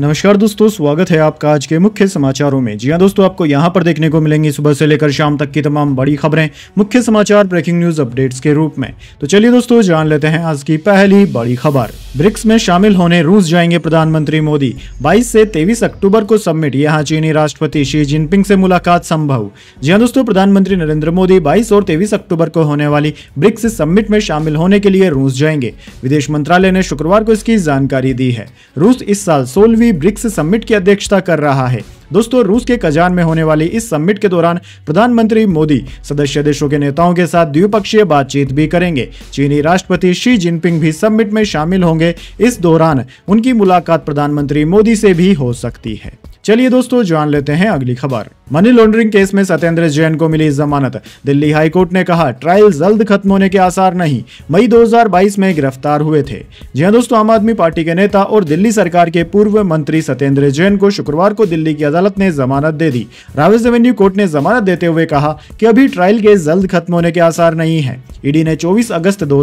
नमस्कार दोस्तों स्वागत है आपका आज के मुख्य समाचारों में जी हाँ दोस्तों आपको यहाँ पर देखने को मिलेंगी सुबह से लेकर शाम तक की तमाम बड़ी खबरें मुख्य समाचार ब्रेकिंग न्यूज अपडेट्स के रूप में तो चलिए दोस्तों जान लेते हैं आज की पहली बड़ी खबर ब्रिक्स में शामिल होने रूस जाएंगे प्रधानमंत्री मोदी बाईस से तेईस अक्टूबर को सबमिट यहाँ चीनी राष्ट्रपति शी जिनपिंग से मुलाकात संभव जी हाँ दोस्तों प्रधानमंत्री नरेंद्र मोदी बाईस और तेईस अक्टूबर को होने वाली ब्रिक्स सम्मिट में शामिल होने के लिए रूस जाएंगे विदेश मंत्रालय ने शुक्रवार को इसकी जानकारी दी है रूस इस साल सोलवी भी ब्रिक्स समिट की अध्यक्षता कर रहा है दोस्तों रूस के कजान में होने वाली इस समिट के दौरान प्रधानमंत्री मोदी सदस्य देशों के नेताओं के साथ द्विपक्षीय बातचीत भी करेंगे चीनी राष्ट्रपति शी जिनपिंग भी समिट में शामिल होंगे इस दौरान उनकी मुलाकात प्रधानमंत्री मोदी से भी हो सकती है चलिए दोस्तों जान लेते हैं अगली खबर मनी लॉन्ड्रिंग केस में सत्येंद्र जैन को मिली जमानत दिल्ली हाईकोर्ट ने कहा ट्रायल जल्द खत्म होने के आसार नहीं मई 2022 में गिरफ्तार हुए थे जी दोस्तों आम आदमी पार्टी के नेता और दिल्ली सरकार के पूर्व मंत्री सत्येंद्र जैन को शुक्रवार को दिल्ली की अदालत ने जमानत दे दी रावेज एवेन्यू कोर्ट ने जमानत देते हुए कहा की अभी ट्रायल केस जल्द खत्म होने के आसार नहीं है ईडी ने चौबीस अगस्त दो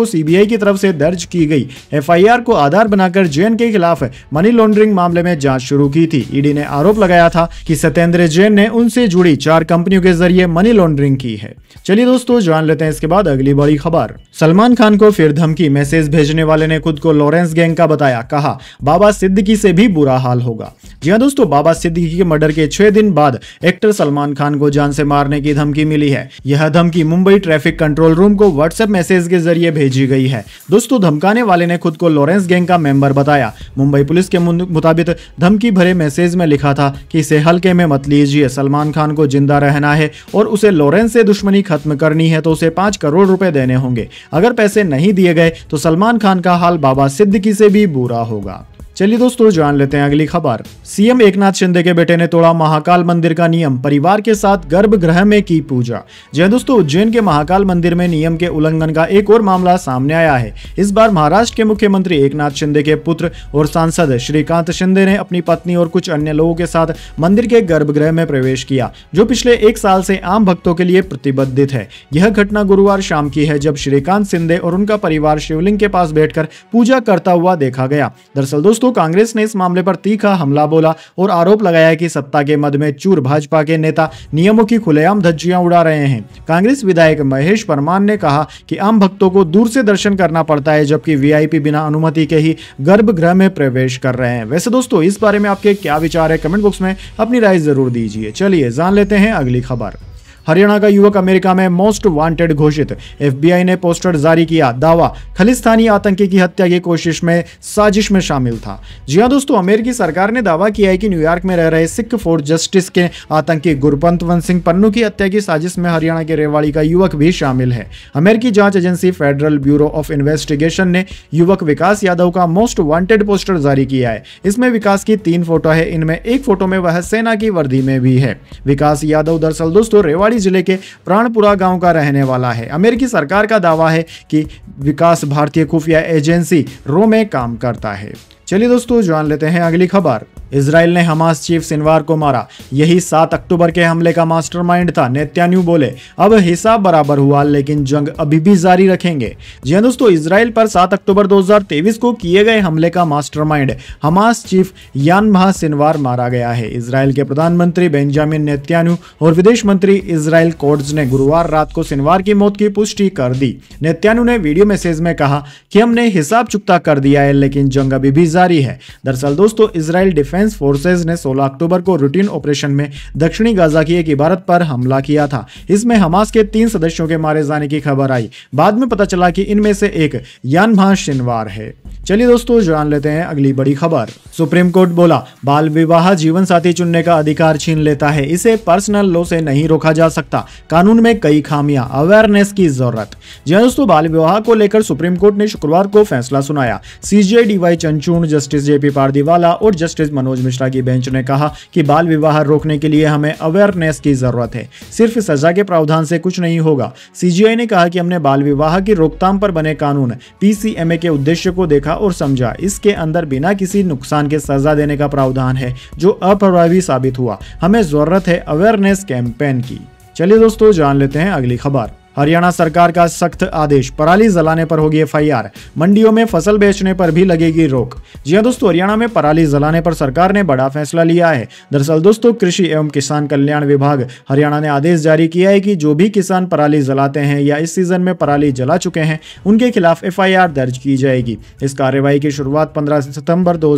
को सीबीआई की तरफ से दर्ज की गई एफ को आधार बनाकर जैन के खिलाफ मनी लॉन्ड्रिंग मामले में जाँच शुरू की थी ईडी ने आरोप लगाया था कि सत्येंद्र जैन ने उनसे जुड़ी चार कंपनियों के जरिए मनी लॉन्ड्रिंग की है चलिए दोस्तों जान लेते हैं इसके बाद अगली बड़ी खबर सलमान खान को फिर धमकी मैसेज भेजने वाले ने खुद को लॉरेंस गैंग का बताया कहा बाबा सिद्दीकी से भी बुरा हाल होगा जी हाँ दोस्तों बाबा सिद्दीकी के मर्डर के छह दिन बाद एक्टर सलमान खान को जान से मारने की धमकी मिली है यह धमकी मुंबई ट्रैफिक कंट्रोल रूम को व्हाट्सएप मैसेज के जरिए भेजी गई है दोस्तों धमकाने वाले ने खुद को लॉरेंस गैंग का मेंबर बताया मुंबई पुलिस के मुताबिक धमकी भरे मैसेज मैसेज में लिखा था कि इसे हल्के में मत लीजिए सलमान खान को जिंदा रहना है और उसे लॉरेंस से दुश्मनी खत्म करनी है तो उसे पांच करोड़ रुपए देने होंगे अगर पैसे नहीं दिए गए तो सलमान खान का हाल बाबा सिद्दीकी से भी बुरा होगा चलिए दोस्तों जान लेते हैं अगली खबर सीएम एकनाथ शिंदे के बेटे ने तोड़ा महाकाल मंदिर का नियम परिवार के साथ गर्भगृह में की पूजा जय दोस्तों उज्जैन के महाकाल मंदिर में नियम के उल्लंघन का एक और मामला सामने आया है इस बार महाराष्ट्र के मुख्यमंत्री एकनाथ शिंदे के पुत्र और सांसद श्रीकांत शिंदे ने अपनी पत्नी और कुछ अन्य लोगों के साथ मंदिर के गर्भगृह में प्रवेश किया जो पिछले एक साल से आम भक्तों के लिए प्रतिबद्धित है यह घटना गुरुवार शाम की है जब श्रीकांत शिंदे और उनका परिवार शिवलिंग के पास बैठकर पूजा करता हुआ देखा गया दरअसल दोस्तों दोस्तों कांग्रेस ने इस मामले पर तीखा हमला बोला और आरोप लगाया कि सत्ता के मद में चूर भाजपा के नेता नियमों की खुलेआम धज्जियां उड़ा रहे हैं कांग्रेस विधायक महेश परमान ने कहा कि आम भक्तों को दूर से दर्शन करना पड़ता है जबकि वीआईपी बिना अनुमति के ही गर्भगृह में प्रवेश कर रहे हैं वैसे दोस्तों इस बारे में आपके क्या विचार है कमेंट बॉक्स में अपनी राय जरूर दीजिए चलिए जान लेते हैं अगली खबर हरियाणा का युवक अमेरिका में मोस्ट वांटेड घोषित एफबीआई ने पोस्टर जारी किया दावा खलिस्तानी आतंकी की हत्या की कोशिश में साजिश में शामिल था जी हाँ दोस्तों अमेरिकी सरकार ने दावा किया है कि न्यूयॉर्क में रह रहे सिख फोर जस्टिस के आतंकी गुरपंतवंत सिंह पन्नू की हत्या की साजिश में हरियाणा के रेवाड़ी का युवक भी शामिल है अमेरिकी जांच agency Federal Bureau of Investigation ने युवक विकास यादव का मोस्ट वांटेड पोस्टर जारी किया है इसमें विकास की तीन फोटो है इनमें एक फोटो में वह सेना की वर्दी में भी है विकास यादव दरअसल दोस्तों रेवाड़ी पहाड़ी जिले के प्राणपुरा गांव का रहने वाला है अमेरिकी सरकार का दावा है कि विकास भारतीय खुफिया एजेंसी रो में काम करता है चलिए दोस्तों जान लेते हैं अगली खबर इसराइल ने हमास चीफ सिनवार को मारा यही सात अक्टूबर के हमले का मास्टरमाइंड था नेत्यान्यू बोले अब हिसाब बराबर हुआ लेकिन जंग अभी भी जारी रखेंगे जी हाँ दोस्तों इसराइल पर सात अक्टूबर 2023 को किए गए हमले का मास्टरमाइंड हमास चीफ यान महासिनवार मारा गया है इसराइल के प्रधानमंत्री बेंजामिन नेत्यान्यू और विदेश मंत्री इसराइल कोर्ट्स ने गुरुवार रात को सिनवार की मौत की पुष्टि कर दी नेत्यान्यू ने वीडियो मैसेज में कहा कि हमने हिसाब चुकता कर दिया है लेकिन जंग अभी भी जारी है दरअसल दोस्तों इसराइल डिफेंस डिफेंस फोर्सेज ने 16 अक्टूबर को रूटीन ऑपरेशन में दक्षिणी गाजा की एक इबारत पर हमला किया था इसमें हमास के तीन सदस्यों के मारे जाने की खबर आई बाद में पता चला कि इनमें से एक यान शिनवार है चलिए दोस्तों जान लेते हैं अगली बड़ी खबर सुप्रीम कोर्ट बोला बाल विवाह जीवन साथी चुनने का अधिकार छीन लेता है इसे पर्सनल लॉ से नहीं रोका जा सकता कानून में कई खामियां अवेयरनेस की जरूरत जी हाँ दोस्तों बाल विवाह को लेकर सुप्रीम कोर्ट ने शुक्रवार को फैसला सुनाया सीजे डीवाई चंचून जस्टिस जेपी पारदीवाला और जस्टिस मनोज मनोज मिश्रा की बेंच ने कहा कि बाल विवाह रोकने के लिए हमें अवेयरनेस की जरूरत है सिर्फ सजा के प्रावधान से कुछ नहीं होगा सीजीआई ने कहा कि हमने बाल विवाह की रोकथाम पर बने कानून पीसीएमए के उद्देश्य को देखा और समझा इसके अंदर बिना किसी नुकसान के सजा देने का प्रावधान है जो अप्रभावी साबित हुआ हमें जरूरत है अवेयरनेस कैंपेन की चलिए दोस्तों जान लेते हैं अगली खबर हरियाणा सरकार का सख्त आदेश पराली जलाने पर होगी एफआईआर मंडियों में फसल बेचने पर भी लगेगी रोक जी हाँ दोस्तों हरियाणा में पराली जलाने पर सरकार ने बड़ा फैसला लिया है दरअसल दोस्तों कृषि एवं किसान कल्याण विभाग हरियाणा ने आदेश जारी किया है कि जो भी किसान पराली जलाते हैं या इस सीजन में पराली जला चुके हैं उनके खिलाफ एफ दर्ज की जाएगी इस कार्यवाही की शुरुआत पंद्रह सितम्बर दो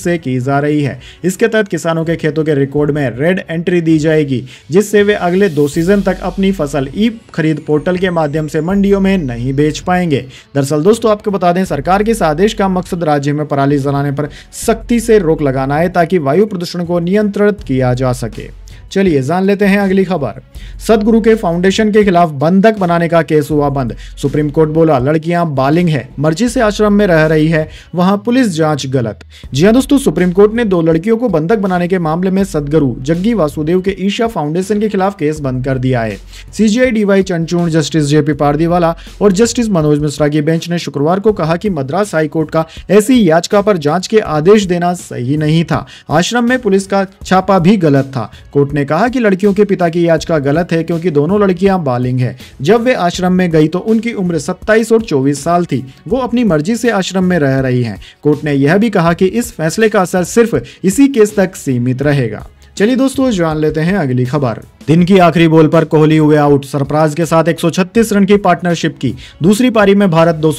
से की जा रही है इसके तहत किसानों के खेतों के रिकॉर्ड में रेड एंट्री दी जाएगी जिससे वे अगले दो सीजन तक अपनी फसल ई खरीद पोर्टल के माध्यम से मंडियों में नहीं बेच पाएंगे दरअसल दोस्तों आपको बता दें सरकार के इस आदेश का मकसद राज्य में पराली जलाने पर सख्ती से रोक लगाना है ताकि वायु प्रदूषण को नियंत्रित किया जा सके चलिए जान लेते हैं अगली खबर सदगुरु के फाउंडेशन के खिलाफ बंधक बनाने का केस हुआ बंद सुप्रीम कोर्ट बोला लड़कियां बालिंग है मर्जी से आश्रम में रह रही है वहां पुलिस जांच गलत जी हाँ दोस्तों सुप्रीम कोर्ट ने दो लड़कियों को बंधक बनाने के मामले में सदगुरु जग्गी वासुदेव के ईशा फाउंडेशन के खिलाफ केस बंद कर दिया है सीजीआई डीवाई चंचूर्ण जस्टिस जेपी पारदीवाला और जस्टिस मनोज मिश्रा की बेंच ने शुक्रवार को कहा कि मद्रास हाईकोर्ट का ऐसी याचिका पर जांच के आदेश देना सही नहीं था आश्रम में पुलिस का छापा भी गलत था कोर्ट ने कहा कि लड़कियों के पिता की याचिका गलत है क्योंकि दोनों लड़कियां बालिंग है जब वे आश्रम में गई तो उनकी उम्र 27 और 24 साल थी वो अपनी मर्जी से आश्रम में रह रही हैं कोर्ट ने यह भी कहा कि इस फैसले का असर सिर्फ इसी केस तक सीमित रहेगा चलिए दोस्तों जान लेते हैं अगली खबर दिन की आखिरी बॉल पर कोहली हुए आउट सरफराज के साथ 136 रन की पार्टनरशिप की दूसरी पारी में भारत दो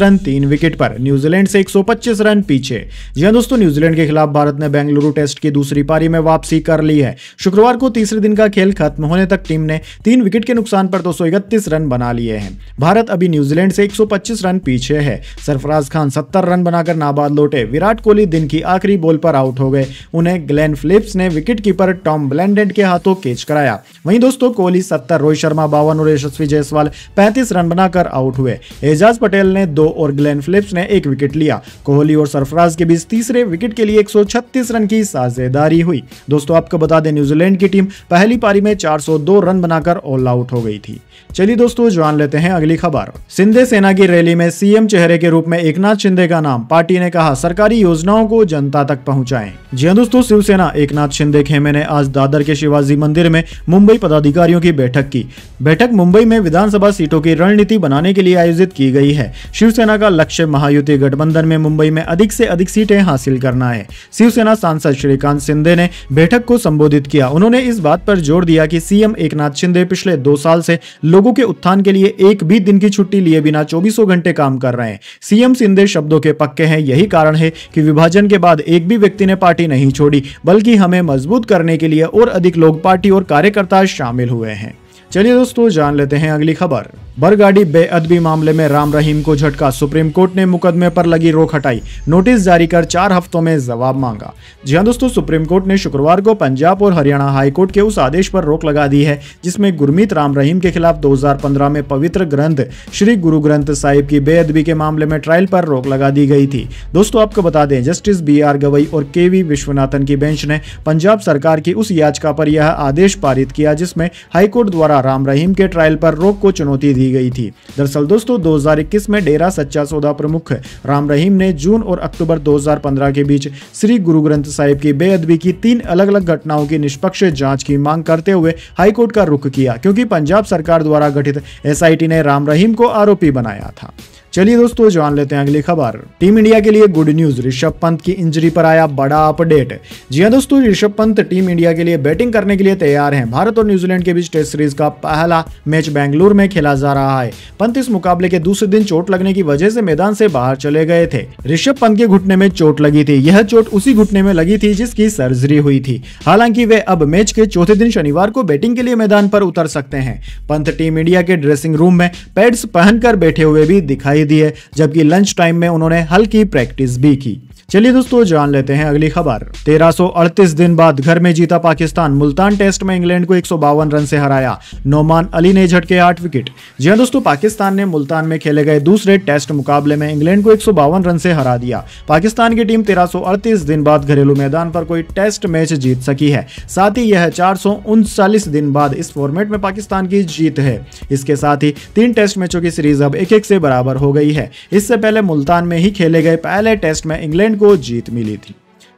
रन तीन विकेट पर न्यूजीलैंड से 125 रन पीछे जी दोस्तों न्यूजीलैंड के खिलाफ भारत ने बेंगलुरु टेस्ट की दूसरी पारी में वापसी कर ली है शुक्रवार को तीसरे दिन का खेल खत्म होने तक टीम ने तीन विकेट के नुकसान पर दो रन बना लिए हैं भारत अभी न्यूजीलैंड से एक रन पीछे है सरफराज खान सत्तर रन बनाकर नाबाद लौटे विराट कोहली दिन की आखिरी बॉल पर आउट हो गए उन्हें ग्लैन फिलिप्स ने विकेट टॉम ब्लैंडेड के हाथों कैच कराया बनाया वहीं दोस्तों कोहली सत्तर रोहित शर्मा बावन और यशस्वी जायसवाल पैंतीस रन बनाकर आउट हुए एजाज पटेल ने दो और ग्लेन फिलिप्स ने एक विकेट लिया कोहली और सरफराज के बीच तीसरे विकेट के लिए एक रन की साझेदारी हुई दोस्तों आपको बता दें न्यूजीलैंड की टीम पहली पारी में चार रन बनाकर ऑल आउट हो गई थी चलिए दोस्तों जान लेते हैं अगली खबर सिंधे सेना की रैली में सीएम चेहरे के रूप में एक नाथ शिंदे का नाम पार्टी ने कहा सरकारी योजनाओं को जनता तक पहुँचाए जी दोस्तों शिवसेना एक नाथ शिंदे खेमे ने आज दादर के शिवाजी मंदिर में मुंबई पदाधिकारियों की बैठक की बैठक मुंबई में विधानसभा सीटों की रणनीति बनाने के लिए आयोजित की गई है शिवसेना का लक्ष्य महायुति गठबंधन में मुंबई में अधिक से अधिक सीटें हासिल करना है शिवसेना सांसद श्रीकांत शिंदे ने बैठक को संबोधित किया उन्होंने इस बात पर जोर दिया कि सीएम एकनाथ शिंदे पिछले दो साल से लोगों के उत्थान के लिए एक भी दिन की छुट्टी लिए बिना चौबीसों घंटे काम कर रहे हैं सीएम शिंदे शब्दों के पक्के हैं यही कारण है कि विभाजन के बाद एक भी व्यक्ति ने पार्टी नहीं छोड़ी बल्कि हमें मजबूत करने के लिए और अधिक लोग पार्टी और कार्य कार्यकर्ता शामिल हुए हैं चलिए दोस्तों जान लेते हैं अगली खबर बरगाड़ी बेअदबी मामले में राम रहीम को झटका सुप्रीम कोर्ट ने मुकदमे पर लगी रोक हटाई नोटिस जारी कर चार हफ्तों में जवाब मांगा जी हाँ दोस्तों सुप्रीम कोर्ट ने शुक्रवार को पंजाब और हरियाणा हाईकोर्ट के उस आदेश पर रोक लगा दी है जिसमें गुरमीत राम रहीम के खिलाफ 2015 में पवित्र ग्रंथ श्री गुरु ग्रंथ साहिब की बेअदबी के मामले में ट्रायल पर रोक लगा दी गई थी दोस्तों आपको बता दें जस्टिस बी आर गवई और के वी विश्वनाथन की बेंच ने पंजाब सरकार की उस याचिका पर यह आदेश पारित किया जिसमें हाईकोर्ट द्वारा राम रहीम के ट्रायल पर रोक को चुनौती दी दी गई थी दरअसल दोस्तों 2021 में डेरा सच्चा सौदा प्रमुख राम रहीम ने जून और अक्टूबर 2015 के बीच श्री गुरु ग्रंथ साहिब की बेअदबी की तीन अलग अलग घटनाओं की निष्पक्ष जांच की मांग करते हुए हाईकोर्ट का रुख किया क्योंकि पंजाब सरकार द्वारा गठित एसआईटी ने राम रहीम को आरोपी बनाया था चलिए दोस्तों जान लेते हैं अगली खबर टीम इंडिया के लिए गुड न्यूज ऋषभ पंत की इंजरी पर आया बड़ा अपडेट जी हाँ दोस्तों ऋषभ पंत टीम इंडिया के लिए बैटिंग करने के लिए तैयार हैं भारत और न्यूजीलैंड के बीच टेस्ट सीरीज का पहला मैच बेंगलुरु में खेला जा रहा है पंत इस मुकाबले के दूसरे दिन चोट लगने की वजह से मैदान से बाहर चले गए थे ऋषभ पंत के घुटने में चोट लगी थी यह चोट उसी घुटने में लगी थी जिसकी सर्जरी हुई थी हालांकि वे अब मैच के चौथे दिन शनिवार को बैटिंग के लिए मैदान पर उतर सकते हैं पंत टीम इंडिया के ड्रेसिंग रूम में पैड्स पहनकर बैठे हुए भी दिखाई दिए जबकि लंच टाइम में उन्होंने हल्की प्रैक्टिस भी की चलिए दोस्तों जान लेते हैं अगली खबर तेरह दिन बाद घर में जीता पाकिस्तान मुल्तान टेस्ट में इंग्लैंड को एक रन से हराया नोमान अली ने झटके आठ विकेट जी हाँ दोस्तों पाकिस्तान ने मुल्तान में खेले गए दूसरे टेस्ट मुकाबले में इंग्लैंड को एक रन से हरा दिया पाकिस्तान की टीम तेरह दिन बाद घरेलू मैदान पर कोई टेस्ट मैच जीत सकी है साथ ही यह चार दिन बाद इस फॉर्मेट में पाकिस्तान की जीत है इसके साथ ही तीन टेस्ट मैचों की सीरीज अब एक एक से बराबर हो गई है इससे पहले मुल्तान में ही खेले गए पहले टेस्ट में इंग्लैंड को जीत मिली थी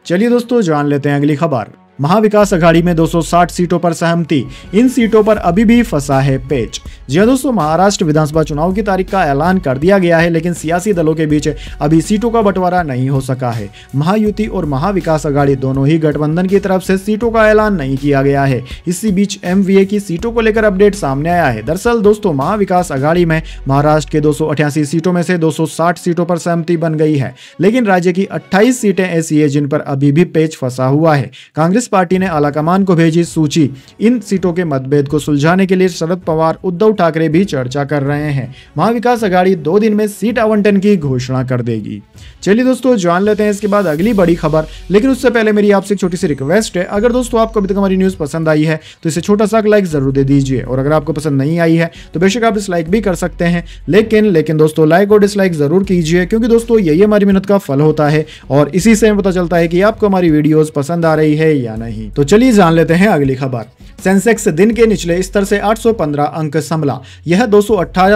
चलिए दोस्तों जान लेते हैं अगली खबर महाविकास अघाड़ी में 260 सीटों पर सहमति इन सीटों पर अभी भी फंसा है पेच जी हाँ दोस्तों महाराष्ट्र विधानसभा चुनाव की तारीख का ऐलान कर दिया गया है लेकिन सियासी दलों के बीच अभी सीटों का बंटवारा नहीं हो सका है महायुति और महाविकास अघाड़ी दोनों ही गठबंधन की तरफ से सीटों का ऐलान नहीं किया गया है इसी बीच एम की सीटों को लेकर अपडेट सामने आया है दरअसल दोस्तों महाविकास अघाड़ी में महाराष्ट्र के दो सीटों में से दो सीटों पर सहमति बन गई है लेकिन राज्य की अट्ठाईस सीटें ऐसी है जिन पर अभी भी पेच फंसा हुआ है कांग्रेस पार्टी ने आलाकमान को भेजी सूची इन सीटों के मतभेद को सुलझाने के लिए शरद पवार उद्धव ठाकरे भी चर्चा कर रहे हैं महाविकास अघाड़ी दो दिन में सीट आवंटन की घोषणा कर देगी चलिए दोस्तों जान लेते हैं इसके बाद अगली बड़ी खबर लेकिन उससे पहले मेरी आपसे एक छोटी सी रिक्वेस्ट है अगर दोस्तों आपको अभी तक हमारी न्यूज़ पसंद आई है तो इसे छोटा सा लाइक ज़रूर दे दीजिए और अगर आपको पसंद नहीं आई है तो बेशक आप डिसलाइक भी कर सकते हैं लेकिन लेकिन दोस्तों लाइक और डिसलाइक ज़रूर कीजिए क्योंकि दोस्तों यही हमारी मेहनत का फल होता है और इसी से हमें पता चलता है कि आपको हमारी वीडियोज़ पसंद आ रही है या नहीं तो चलिए जान लेते हैं अगली खबर सेंसेक्स दिन के निचले स्तर से 815 अंक संभला यह दो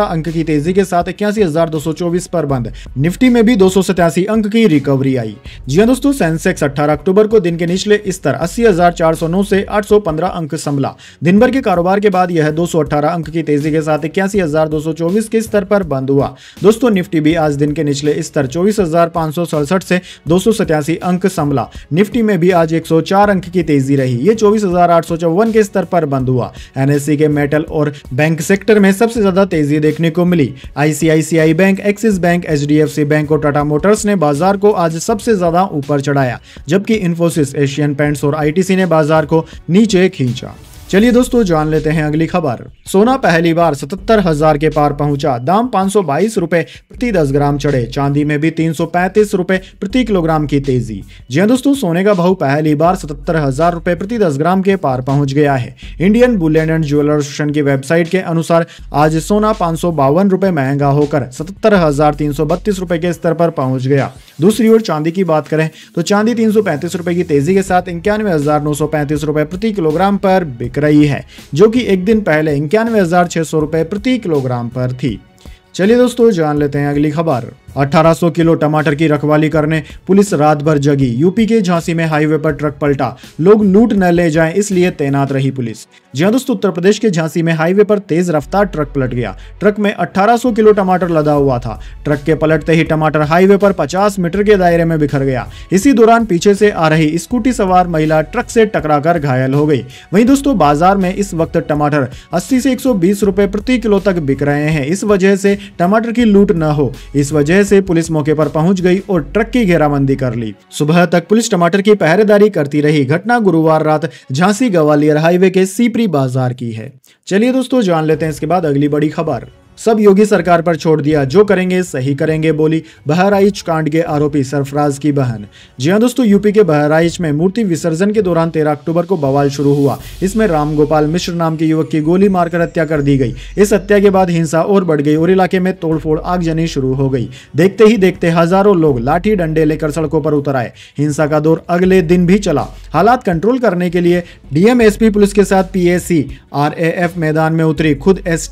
अंक की तेजी के साथ इक्यासी पर बंद निफ्टी में भी दो अंक की रिकवरी आई जी दोस्तों सेंसेक्स 18 अक्टूबर को दिन के निचले स्तर अस्सी से 815 अंक संभला दिन भर के कारोबार के बाद यह दो अंक की तेजी के साथ इक्यासी के स्तर पर बंद हुआ दोस्तों निफ्टी भी आज दिन के निचले स्तर चौबीस से दो अंक संभला निफ्टी में भी आज चार अंक की तेजी रही ये चौबीस के स्तर पर बंद हुआ एनएससी e के मेटल और बैंक सेक्टर में सबसे ज्यादा तेजी देखने को मिली ICICI bank Axis bank H bank और टाटा मोटर्स ने बाजार को आज सबसे ज्यादा ऊपर चढ़ाया जबकि इन्फोसिस एशियन पेंट्स और आईटीसी ने बाजार को नीचे खींचा चलिए दोस्तों जान लेते हैं अगली खबर सोना पहली बार सतहत्तर हजार के पार पहुंचा दाम पाँच रुपए प्रति 10 ग्राम चढ़े चांदी में भी तीन रुपए प्रति किलोग्राम की तेजी जी दोस्तों सोने का भाव पहली बार सतहत्तर हजार रुपए प्रति 10 ग्राम के पार पहुंच गया है इंडियन बुलेट एंड ज्वेलर की वेबसाइट के अनुसार आज सोना पाँच महंगा होकर सतहत्तर हजार तीन सौ बत्तीस के स्तर पर पहुंच गया दूसरी ओर चांदी की बात करें तो चांदी तीन रुपए की तेजी के साथ इक्यानवे रुपए प्रति किलोग्राम पर बिक रही है जो कि एक दिन पहले इक्यानवे रुपए प्रति किलोग्राम पर थी चलिए दोस्तों जान लेते हैं अगली खबर 1800 किलो टमाटर की रखवाली करने पुलिस रात भर जगी यूपी के झांसी में हाईवे पर ट्रक पलटा लोग लूट न ले जाएं इसलिए तैनात रही पुलिस जी हाँ दोस्तों उत्तर प्रदेश के झांसी में हाईवे पर तेज रफ्तार ट्रक पलट गया ट्रक में 1800 किलो टमाटर लदा हुआ था ट्रक के पलटते ही टमाटर हाईवे पर 50 मीटर के दायरे में बिखर गया इसी दौरान पीछे से आ रही स्कूटी सवार महिला ट्रक से टकरा घायल हो गई वही दोस्तों बाजार में इस वक्त टमाटर अस्सी से एक सौ प्रति किलो तक बिक रहे हैं इस वजह से टमाटर की लूट न हो इस वजह से पुलिस मौके पर पहुंच गई और ट्रक की घेराबंदी कर ली सुबह तक पुलिस टमाटर की पहरेदारी करती रही घटना गुरुवार रात झांसी ग्वालियर हाईवे के सीपरी बाजार की है चलिए दोस्तों जान लेते हैं इसके बाद अगली बड़ी खबर सब योगी सरकार पर छोड़ दिया जो करेंगे सही करेंगे बोली बहराइच कांड के आरोपी सरफराज की बहन जी हाँ दोस्तों यूपी के बहराइच में मूर्ति विसर्जन के दौरान तेरह अक्टूबर को बवाल शुरू हुआ इसमें राम गोपाल मिश्र नाम के युवक की गोली मारकर हत्या कर दी गई इस हत्या के बाद हिंसा और बढ़ गई और इलाके में तोड़फोड़ आगजनी शुरू हो गई देखते ही देखते हजारों लोग लाठी डंडे लेकर सड़कों पर उतर आए हिंसा का दौर अगले दिन भी चला हालात कंट्रोल करने के लिए डीएमएसपी पुलिस के साथ पी आरएएफ मैदान में उतरी खुद एस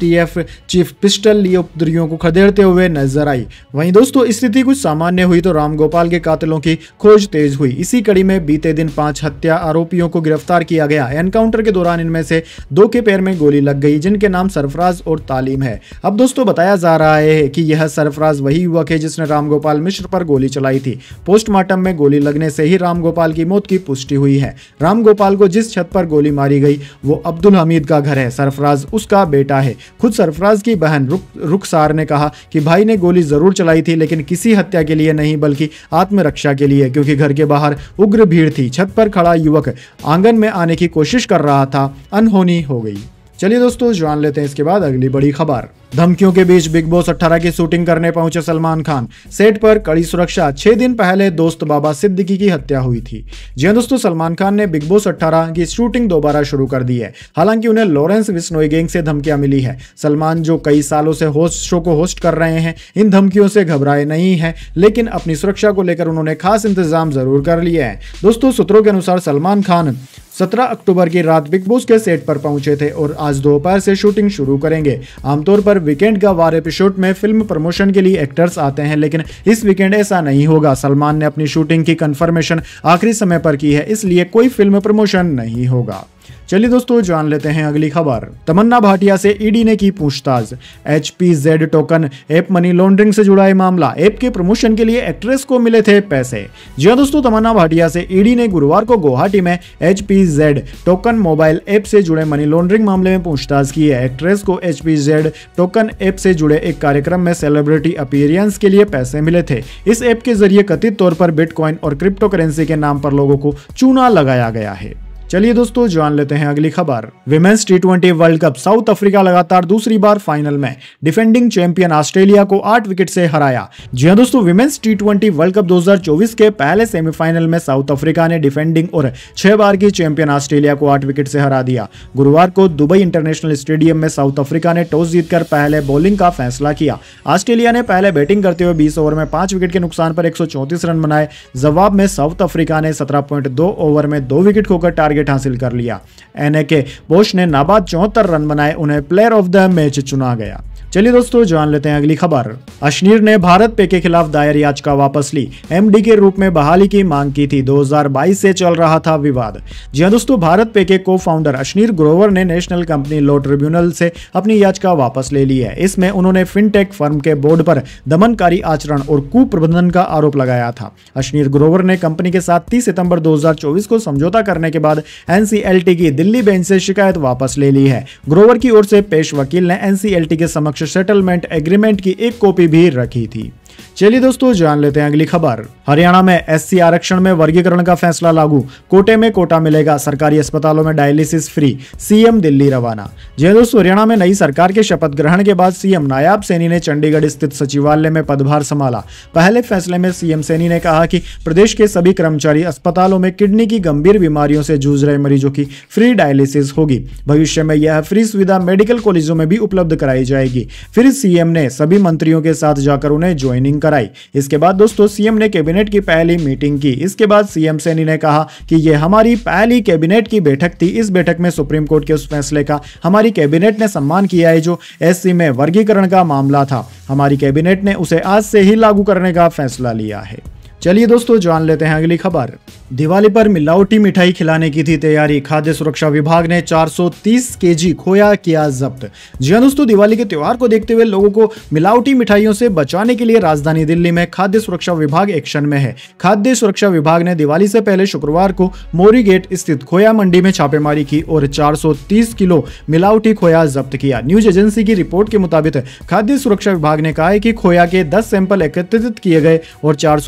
चीफ क्रिस्टल लियोपद्रियों को खदेड़ते हुए नजर आई वहीं दोस्तों स्थिति कुछ सामान्य हुई तो रामगोपाल के कातिलों की खोज तेज हुई इसी कड़ी में बीते दिन पांच हत्या आरोपियों को गिरफ्तार किया गया एनकाउंटर के दौरान इनमें से दो के पैर में गोली लग गई जिनके नाम सरफराज और तालीम है अब दोस्तों बताया जा रहा है कि यह सरफराज वही युवक है जिसने रामगोपाल मिश्र पर गोली चलाई थी पोस्टमार्टम में गोली लगने से ही रामगोपाल की मौत की पुष्टि हुई है रामगोपाल को जिस छत पर गोली मारी गई वो अब्दुल हमीद का घर है सरफराज उसका बेटा है खुद सरफराज की बहन बहन रुखसार ने कहा कि भाई ने गोली जरूर चलाई थी लेकिन किसी हत्या के लिए नहीं बल्कि आत्मरक्षा के लिए क्योंकि घर के बाहर उग्र भीड़ थी छत पर खड़ा युवक आंगन में आने की कोशिश कर रहा था अनहोनी हो गई चलिए दोस्तों जान लेते हैं इसके बाद अगली बड़ी खबर धमकियों के बीच बिग बॉस 18 की शूटिंग करने पहुंचे सलमान खान सेट पर कड़ी सुरक्षा छह दिन पहले दोस्त बाबा सिद्दीकी की हत्या हुई थी जी दोस्तों सलमान खान ने बिग बॉस 18 की शूटिंग दोबारा शुरू कर दी है हालांकि उन्हें लॉरेंस विस्नोई गैंग से धमकियां मिली है सलमान जो कई सालों से होस्ट शो को होस्ट कर रहे हैं इन धमकियों से घबराए नहीं है लेकिन अपनी सुरक्षा को लेकर उन्होंने खास इंतजाम जरूर कर लिए है दोस्तों सूत्रों के अनुसार सलमान खान 17 अक्टूबर की रात बिग बॉस के सेट पर पहुंचे थे और आज दोपहर से शूटिंग शुरू करेंगे आमतौर पर वीकेंड का वार एपिसोड में फिल्म प्रमोशन के लिए एक्टर्स आते हैं लेकिन इस वीकेंड ऐसा नहीं होगा सलमान ने अपनी शूटिंग की कंफर्मेशन आखिरी समय पर की है इसलिए कोई फिल्म प्रमोशन नहीं होगा चलिए दोस्तों जान लेते हैं अगली खबर तमन्ना भाटिया से ईडी e ने की पूछताछ H P Z token app money laundering से जुड़ा है मामला एप के प्रमोशन के लिए एक्ट्रेस को मिले थे पैसे जी हाँ दोस्तों तमन्ना भाटिया से ईडी e ने गुरुवार को गुवाहाटी में H P Z token mobile app से जुड़े मनी लॉन्ड्रिंग मामले में पूछताछ की है एक्ट्रेस को H P Z token app से जुड़े एक कार्यक्रम में सेलिब्रिटी अपीयरेंस के लिए पैसे मिले थे इस ऐप के जरिए कथित तौर पर बिटकॉइन और क्रिप्टो करेंसी के नाम पर लोगों को चूना लगाया गया है चलिए दोस्तों जान लेते हैं अगली खबर women's T twenty World Cup South Africa लगातार दूसरी बार फाइनल में डिफेंडिंग चैंपियन ऑस्ट्रेलिया को आठ विकेट से हराया जी हाँ दोस्तों women's T twenty World Cup 2024 के पहले सेमीफाइनल में साउथ अफ्रीका ने डिफेंडिंग और छह बार की चैंपियन ऑस्ट्रेलिया को आठ विकेट से हरा दिया गुरुवार को दुबई इंटरनेशनल स्टेडियम में साउथ अफ्रीका ने टॉस जीतकर पहले बॉलिंग का फैसला किया ऑस्ट्रेलिया ने पहले बैटिंग करते हुए बीस ओवर में पांच विकेट के नुकसान पर एक रन बनाए जवाब में साउथ अफ्रीका ने सत्रह ओवर में दो विकेट खोकर टारगेट विकेट हासिल कर लिया एन बोश ने नाबाद चौहत्तर रन बनाए उन्हें प्लेयर ऑफ द मैच चुना गया चलिए दोस्तों जान लेते हैं अगली खबर अश्नीर ने भारत पे के खिलाफ दायर याचिका वापस ली एमडी के रूप में बहाली की मांग की थी 2022 से चल रहा था विवाद जी हाँ दोस्तों भारत पे के को फाउंडर अश्नीर ग्रोवर ने नेशनल कंपनी लॉ ट्रिब्यूनल से अपनी याचिका वापस ले ली है इसमें उन्होंने फिनटेक फर्म के बोर्ड पर दमनकारी आचरण और कुप्रबंधन का आरोप लगाया था अश्नीर ग्रोवर ने कंपनी के साथ तीस सितम्बर दो को समझौता करने के बाद एनसीएलटी की दिल्ली बेंच से शिकायत वापस ले ली है ग्रोवर की ओर से पेश वकील ने एनसीएलटी के समक्ष सेटलमेंट एग्रीमेंट की एक कॉपी भी रखी थी चलिए दोस्तों जान लेते हैं अगली खबर हरियाणा में एस आरक्षण में वर्गीकरण का फैसला लागू कोटे में कोटा मिलेगा सरकारी अस्पतालों में डायलिसिस फ्री सीएम दिल्ली रवाना जी हाँ दोस्तों हरियाणा में नई सरकार के शपथ ग्रहण के बाद सीएम नायाब सैनी ने चंडीगढ़ स्थित सचिवालय में पदभार संभाला पहले फैसले में सीएम सैनी ने कहा कि प्रदेश के सभी कर्मचारी अस्पतालों में किडनी की गंभीर बीमारियों से जूझ रहे मरीजों की फ्री डायलिसिस होगी भविष्य में यह फ्री सुविधा मेडिकल कॉलेजों में भी उपलब्ध कराई जाएगी फिर सीएम ने सभी मंत्रियों के साथ जाकर उन्हें ज्वाइनिंग का कराई इसके बाद दोस्तों सीएम ने कैबिनेट की पहली मीटिंग की इसके बाद सीएम सैनी ने कहा कि यह हमारी पहली कैबिनेट की बैठक थी इस बैठक में सुप्रीम कोर्ट के उस फैसले का हमारी कैबिनेट ने सम्मान किया है जो एस में वर्गीकरण का मामला था हमारी कैबिनेट ने उसे आज से ही लागू करने का फैसला लिया है चलिए दोस्तों जान लेते हैं अगली खबर दिवाली पर मिलावटी मिठाई खिलाने की थी तैयारी खाद्य सुरक्षा विभाग ने 430 केजी खोया किया जब्त जी हाँ दोस्तों दिवाली के त्यौहार को देखते हुए लोगों को मिलावटी मिठाइयों से बचाने के लिए राजधानी दिल्ली में खाद्य सुरक्षा विभाग एक्शन में है खाद्य सुरक्षा विभाग ने दिवाली से पहले शुक्रवार को मोरी गेट स्थित खोया मंडी में छापेमारी की और चार किलो मिलावटी खोया जब्त किया न्यूज एजेंसी की रिपोर्ट के मुताबिक खाद्य सुरक्षा विभाग ने कहा है खोया के दस सैंपल एकत्रित किए गए और चार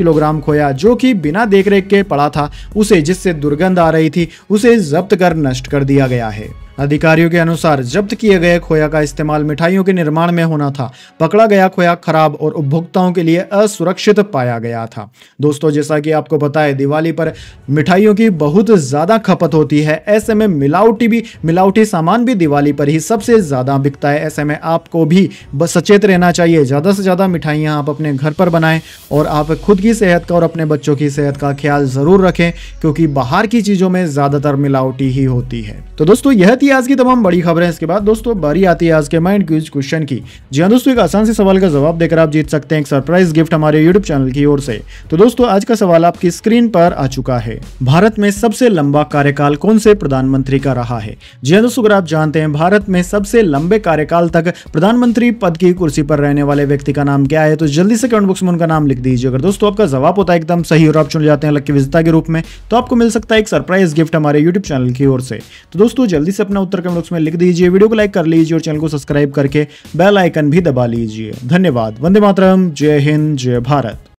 किलोग्राम खोया जो कि बिना देखरेख के पड़ा था उसे जिससे दुर्गंध आ रही थी उसे जब्त कर नष्ट कर दिया गया है अधिकारियों के अनुसार जब्त किए गए खोया का इस्तेमाल मिठाइयों के निर्माण में होना था पकड़ा गया खोया खराब और उपभोक्ताओं के लिए असुरक्षित पाया गया था दोस्तों जैसा कि आपको पता है दिवाली पर मिठाइयों की बहुत ज़्यादा खपत होती है ऐसे में मिलावटी भी मिलावटी सामान भी दिवाली पर ही सबसे ज़्यादा बिकता है ऐसे में आपको भी सचेत रहना चाहिए ज़्यादा से ज़्यादा मिठाइयाँ आप अपने घर पर बनाएं और आप खुद की सेहत का और अपने बच्चों की सेहत का ख्याल ज़रूर रखें क्योंकि बाहर की चीज़ों में ज़्यादातर मिलावटी ही होती है तो दोस्तों यह थी आज की तमाम बड़ी खबरें इसके बाद दोस्तों बारी आती है आज के माइंड क्यूज क्वेश्चन की जी हाँ दोस्तों एक आसान से सवाल का जवाब देकर आप जीत सकते हैं एक सरप्राइज गिफ्ट हमारे यूट्यूब चैनल की ओर से तो दोस्तों आज का सवाल आपकी स्क्रीन पर आ चुका है भारत में सबसे लंबा कार्यकाल कौन से प्रधानमंत्री का रहा है जी हाँ दोस्तों अगर आप जानते हैं भारत में सबसे लंबे कार्यकाल तक प्रधानमंत्री पद की कुर्सी पर रहने वाले व्यक्ति का नाम क्या है तो जल्दी से कमेंट बॉक्स में उनका नाम लिख दीजिए अगर दोस्तों आपका जवाब होता है एकदम सही और आप चुन जाते हैं लक्की विजेता के रूप में तो आपको मिल सकता है एक सरप्राइज गिफ्ट हमारे यूट्यूब चैनल की ओर से तो दोस्तों जल्दी से अपना अपना उत्तर कमेंट बॉक्स में लिख दीजिए वीडियो को लाइक कर लीजिए और चैनल को सब्सक्राइब करके बेल आइकन भी दबा लीजिए धन्यवाद वंदे मातरम जय हिंद जय भारत